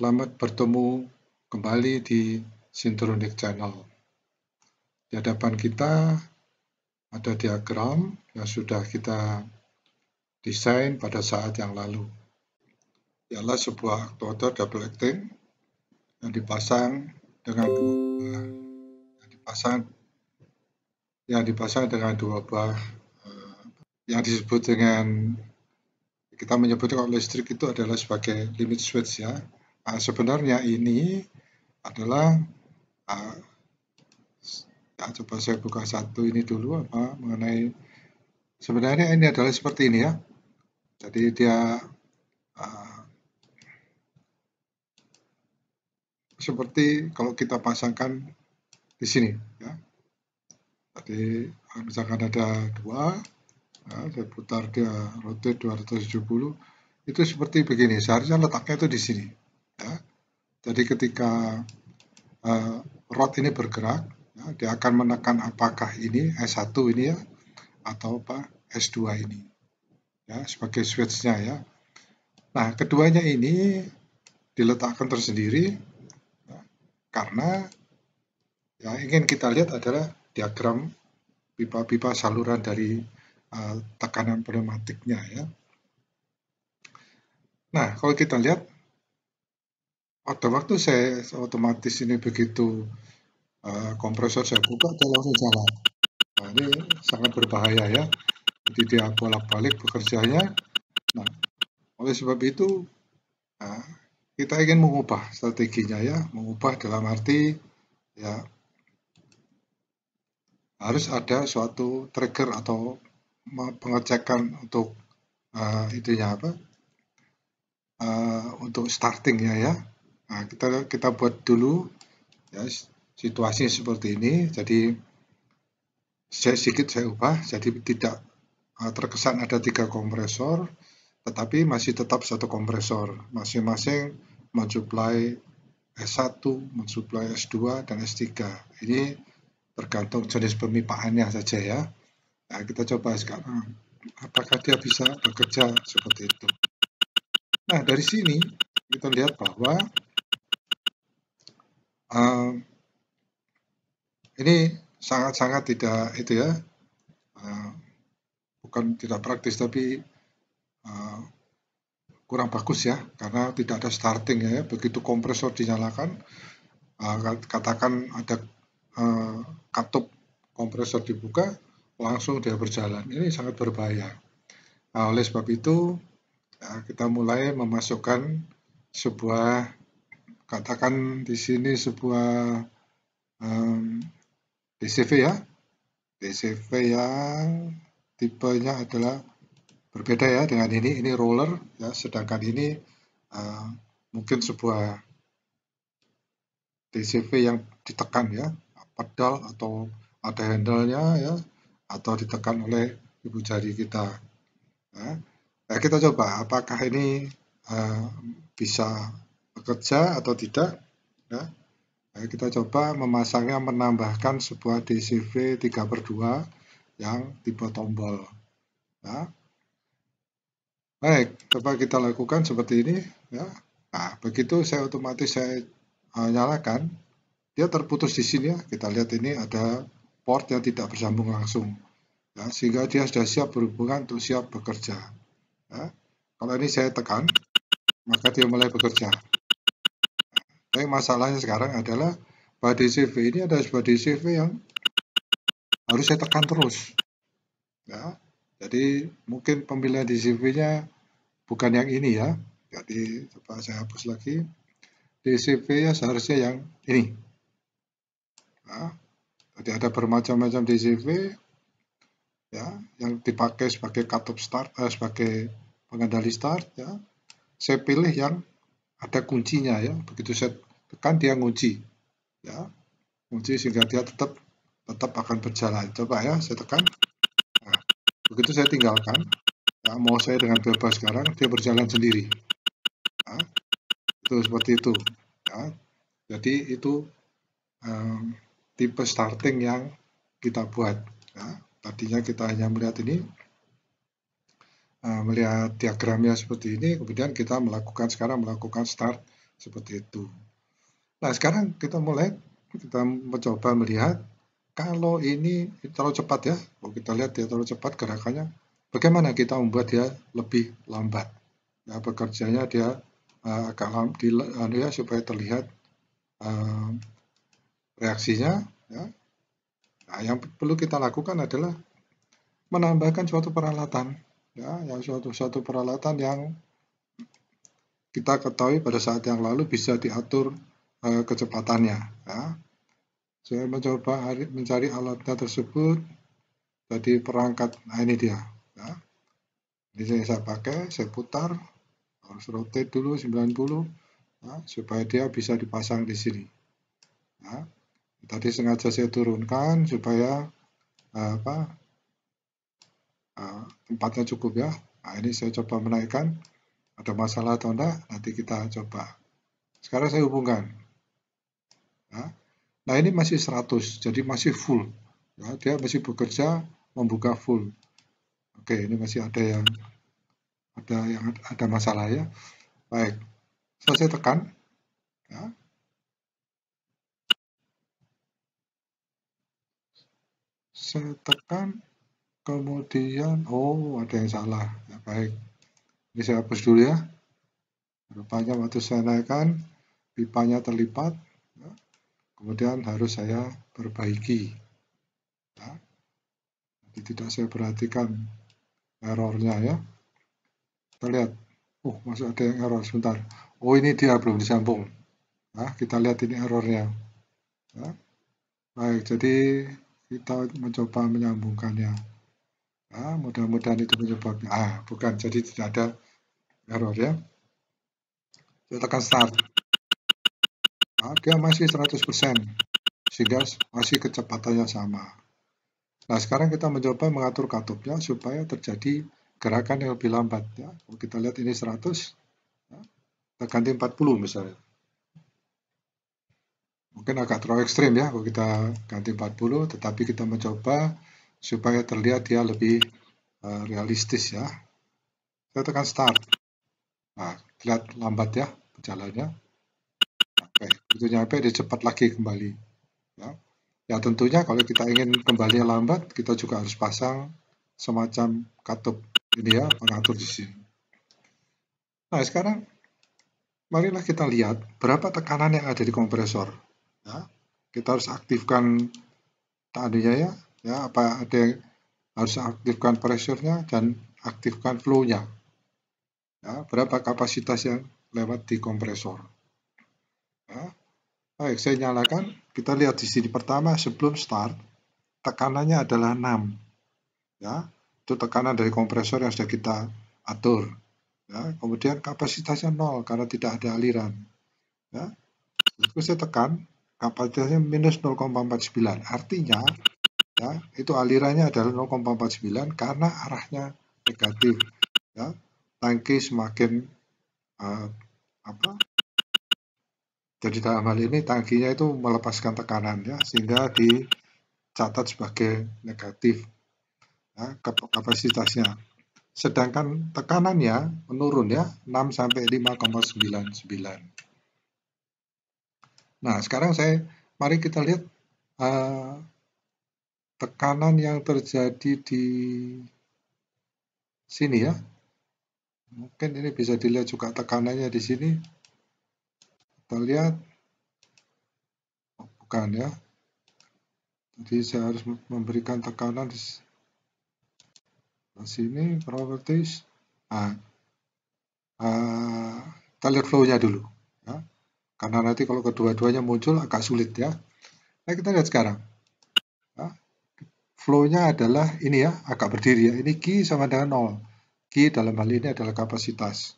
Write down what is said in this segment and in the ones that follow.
Selamat bertemu kembali di Sintronic Channel. Di hadapan kita ada diagram yang sudah kita desain pada saat yang lalu. Ialah sebuah aktuator double acting yang dipasang dengan dua yang dipasang yang dipasang dengan dua buah eh, yang disebut dengan kita menyebutnya kalau listrik itu adalah sebagai limit switch ya uh, sebenarnya ini adalah uh, ya, coba saya buka satu ini dulu apa mengenai sebenarnya ini adalah seperti ini ya jadi dia uh, seperti kalau kita pasangkan di sini ya tadi misalkan ada dua ya, saya putar dia rotate 270 itu seperti begini seharusnya letaknya itu di sini Ya. Jadi ketika uh, eh, rod ini bergerak, ya, dia akan menekan apakah ini S1 ini ya, atau apa S2 ini. Ya, sebagai switchnya ya. Nah, keduanya ini diletakkan tersendiri ya, karena yang ingin kita lihat adalah diagram pipa-pipa saluran dari uh, tekanan pneumatiknya ya. Nah, kalau kita lihat ada waktu saya otomatis ini begitu uh, kompresor saya buka dia langsung jalan. Nah, ini sangat berbahaya ya. Jadi dia bolak-balik bekerjanya. Nah, oleh sebab itu uh, kita ingin mengubah strateginya ya, mengubah dalam arti ya harus ada suatu trigger atau pengecekan untuk uh, itunya apa uh, untuk startingnya ya Nah, kita kita buat dulu ya situasi seperti ini. Jadi saya sedikit saya ubah jadi tidak eh, terkesan ada tiga kompresor tetapi masih tetap satu kompresor masing-masing mensuplai S1, mensuplai S2 dan S3. Ini tergantung jenis pemipaannya saja ya. Nah, kita coba sekarang apakah dia bisa bekerja seperti itu. Nah, dari sini kita lihat bahwa uh, ini sangat-sangat tidak itu ya uh, bukan tidak praktis tapi uh, kurang bagus ya karena tidak ada starting ya begitu kompresor dinyalakan uh, katakan ada uh, katup kompresor dibuka langsung dia berjalan ini sangat berbahaya nah, oleh sebab itu uh, kita mulai memasukkan sebuah katakan di sini sebuah um, DCV ya. DCV yang tipenya adalah berbeda ya dengan ini. Ini roller ya, sedangkan ini uh, mungkin sebuah DCV yang ditekan ya, pedal atau ada handle-nya ya, atau ditekan oleh ibu jari kita. Ya. Nah, kita coba apakah ini uh, bisa bekerja atau tidak. Ya. Nah, kita coba memasangnya menambahkan sebuah DCV 3 per 2 yang tipe tombol. Ya. Baik, coba kita lakukan seperti ini. Ya. Nah, begitu saya otomatis saya eh, nyalakan, dia terputus di sini ya. Kita lihat ini ada port yang tidak bersambung langsung. Ya, sehingga dia sudah siap berhubungan untuk siap bekerja. Ya. Kalau ini saya tekan, maka dia mulai bekerja. Tapi masalahnya sekarang adalah pada CV ini ada sebuah CV yang harus saya tekan terus. Ya. Jadi mungkin pemilihan cv nya bukan yang ini ya. Jadi coba saya hapus lagi. Di CV ya seharusnya yang ini. Nah, jadi ada bermacam-macam di CV ya yang dipakai sebagai katup start eh, sebagai pengendali start ya. Saya pilih yang ada kuncinya ya begitu saya tekan dia ngunci ya kunci sehingga dia tetap tetap akan berjalan coba ya saya tekan nah, begitu saya tinggalkan ya, mau saya dengan bebas sekarang dia berjalan sendiri nah, itu seperti itu ya. jadi itu um, tipe starting yang kita buat ya. tadinya kita hanya melihat ini Eh, melihat diagramnya seperti ini, kemudian kita melakukan sekarang melakukan start seperti itu. Nah sekarang kita mulai, kita mencoba melihat kalau ini, terlalu cepat ya, kalau kita lihat dia terlalu cepat gerakannya, bagaimana kita membuat dia lebih lambat? Ya, bekerjanya dia uh, agak lambat, anu ya, supaya terlihat uh, reaksinya. Ya. Nah, yang perlu kita lakukan adalah menambahkan suatu peralatan ya yang suatu suatu peralatan yang kita ketahui pada saat yang lalu bisa diatur eh, kecepatannya ya. saya mencoba mencari alatnya tersebut tadi perangkat nah ini dia ya. ini saya pakai saya putar harus rotate dulu 90 ya, supaya dia bisa dipasang di sini ya. tadi sengaja saya turunkan supaya eh, apa empatnya ah, tempatnya cukup ya. Nah, ini saya coba menaikkan. Ada masalah atau enggak? Nanti kita coba. Sekarang saya hubungkan. Ya. Nah, ini masih 100, jadi masih full. Ya, dia masih bekerja membuka full. Oke, ini masih ada yang ada yang ada masalah ya. Baik. Saya tekan. Ya. Saya tekan kemudian oh ada yang salah ya, baik ini saya hapus dulu ya rupanya waktu saya naikkan pipanya terlipat ya. kemudian harus saya perbaiki ya. jadi tidak saya perhatikan errornya ya kita lihat oh masih ada yang error sebentar oh ini dia belum disambung nah, kita lihat ini errornya ya. baik jadi kita mencoba menyambungkannya Ah, mudah-mudahan itu menyebabkan. Ah, bukan. Jadi tidak ada error ya. Kita tekan start. Ah, dia masih 100%. Sehingga masih kecepatannya sama. Nah, sekarang kita mencoba mengatur katupnya supaya terjadi gerakan yang lebih lambat. Ya. Kalau kita lihat ini 100, ya. kita ganti 40 misalnya. Mungkin agak terlalu ekstrim ya, kalau kita ganti 40, tetapi kita mencoba supaya terlihat dia lebih uh, realistis ya. Saya tekan start. Nah, terlihat lambat ya jalannya. Oke, begitu nyampe dia cepat lagi kembali. Ya. ya tentunya kalau kita ingin kembali lambat, kita juga harus pasang semacam katup ini ya pengatur di sini. Nah sekarang marilah kita lihat berapa tekanan yang ada di kompresor. Ya. Kita harus aktifkan tadinya ya ya apa ada yang harus aktifkan pressure-nya dan aktifkan flow-nya ya, berapa kapasitas yang lewat di kompresor ya. baik saya nyalakan kita lihat di sini pertama sebelum start tekanannya adalah 6 ya itu tekanan dari kompresor yang sudah kita atur ya kemudian kapasitasnya nol karena tidak ada aliran ya terus saya tekan kapasitasnya minus 0,49 artinya ya itu alirannya adalah 0,49 karena arahnya negatif ya tangki semakin uh, apa jadi dalam hal ini tangkinya itu melepaskan tekanan ya sehingga dicatat sebagai negatif ya, kapasitasnya sedangkan tekanannya menurun ya 6 sampai 5,99 nah sekarang saya mari kita lihat uh, tekanan yang terjadi di sini ya. Mungkin ini bisa dilihat juga tekanannya di sini. Kita lihat. Oh, bukan ya. Jadi saya harus memberikan tekanan di sini, properties. Nah, uh, kita lihat flow-nya dulu. Ya. Karena nanti kalau kedua-duanya muncul agak sulit ya. Nah, kita lihat sekarang flow-nya adalah ini ya, agak berdiri ya. Ini Q sama dengan 0. Q dalam hal ini adalah kapasitas.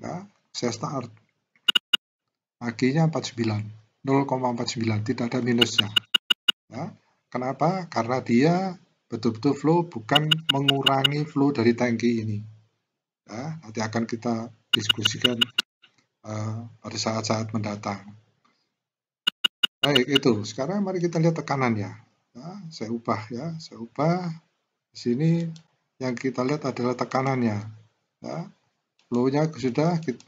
Nah, saya start. Q-nya 49. 0,49. Tidak ada minusnya. Nah, kenapa? Karena dia betul-betul flow bukan mengurangi flow dari tangki ini. Nah, nanti akan kita diskusikan uh, pada saat-saat mendatang. Baik, itu. Sekarang mari kita lihat tekanannya saya ubah ya, saya ubah. Di sini yang kita lihat adalah tekanannya. Ya. Flow-nya sudah. Kita,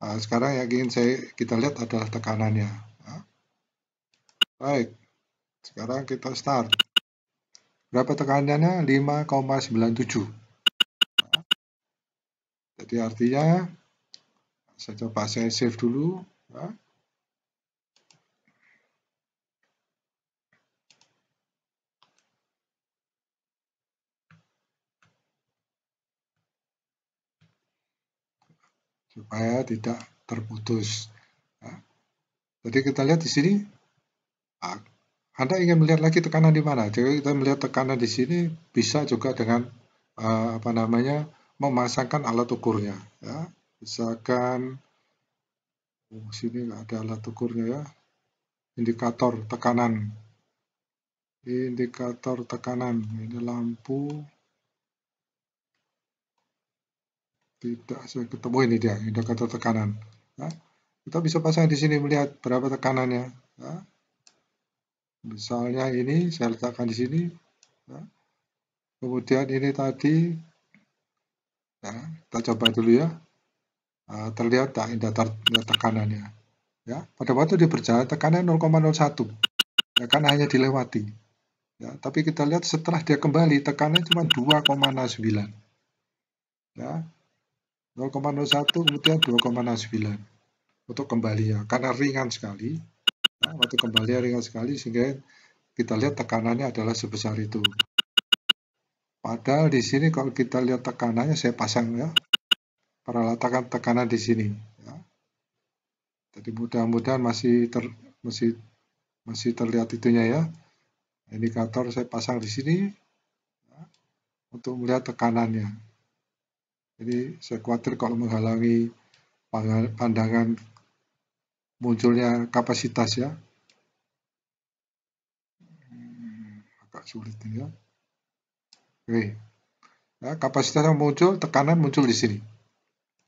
nah, sekarang yang ingin saya kita lihat adalah tekanannya. Ya. Baik. Sekarang kita start. Berapa tekanannya? 5,97. Ya. Jadi artinya saya coba saya save dulu. Ya. supaya tidak terputus. Ya. Jadi kita lihat di sini, Anda ingin melihat lagi tekanan di mana. Jadi kita melihat tekanan di sini bisa juga dengan uh, apa namanya memasangkan alat ukurnya. Ya. Misalkan, oh, sini nggak ada alat ukurnya ya, indikator tekanan indikator tekanan ini lampu tidak saya ketemu ini dia indikator tekanan ya. kita bisa pasang di sini melihat berapa tekanannya ya. misalnya ini saya letakkan di sini ya. kemudian ini tadi ya, kita coba dulu ya uh, terlihat tak indikator tekanannya ya pada waktu dia berjalan tekanan 0,01 ya kan hanya dilewati ya tapi kita lihat setelah dia kembali tekanan cuma 2,09 ya 0,01 kemudian 2,69 untuk kembali ya karena ringan sekali nah, waktu kembali ringan sekali sehingga kita lihat tekanannya adalah sebesar itu padahal di sini kalau kita lihat tekanannya saya pasang ya peralatan tekanan di sini ya. jadi mudah-mudahan masih ter, masih masih terlihat itunya ya indikator saya pasang di sini ya, untuk melihat tekanannya jadi saya khawatir kalau menghalangi pandangan munculnya kapasitas ya. Agak sulit ini ya. Oke. Ya, kapasitas yang muncul, tekanan muncul di sini.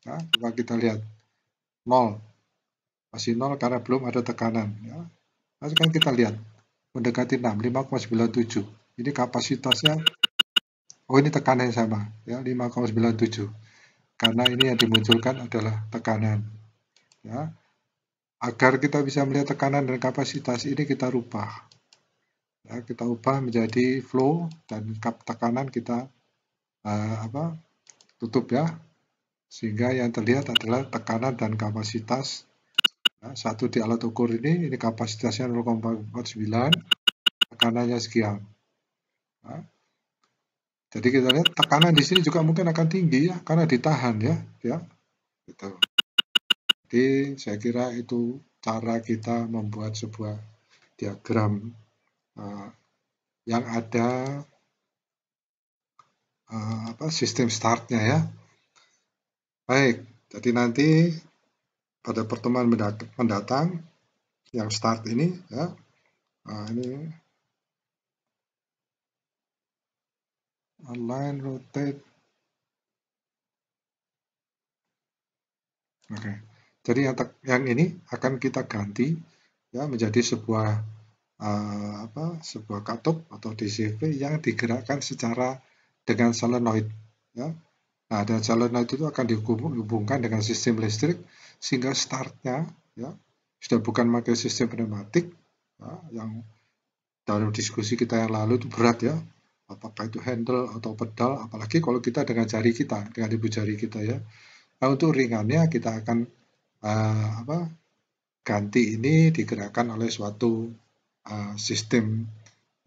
Ya, coba kita lihat. nol Masih nol karena belum ada tekanan. Ya. Nah, sekarang kita lihat. Mendekati 6, 5,97. Ini kapasitasnya, oh ini tekanan yang sama. Ya, 5,97 karena ini yang dimunculkan adalah tekanan. Ya. Agar kita bisa melihat tekanan dan kapasitas ini kita rubah. Ya, kita ubah menjadi flow dan kap tekanan kita uh, apa, tutup ya. Sehingga yang terlihat adalah tekanan dan kapasitas. Ya, satu di alat ukur ini, ini kapasitasnya 0,49, tekanannya sekian. Ya. Jadi kita lihat tekanan di sini juga mungkin akan tinggi ya, karena ditahan ya, ya. Gitu. Jadi saya kira itu cara kita membuat sebuah diagram uh, yang ada uh, apa sistem startnya ya. Baik, jadi nanti pada pertemuan mendatang yang start ini ya, uh, ini align rotate oke okay. jadi yang, ini akan kita ganti ya menjadi sebuah uh, apa sebuah katup atau DCV yang digerakkan secara dengan solenoid ya nah dan solenoid itu akan dihubungkan dengan sistem listrik sehingga startnya ya sudah bukan pakai sistem pneumatik ya, yang dalam diskusi kita yang lalu itu berat ya apakah itu handle atau pedal apalagi kalau kita dengan jari kita dengan ibu jari kita ya nah, untuk ringannya kita akan uh, apa ganti ini digerakkan oleh suatu uh, sistem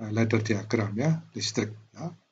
uh, ladder diagram ya listrik ya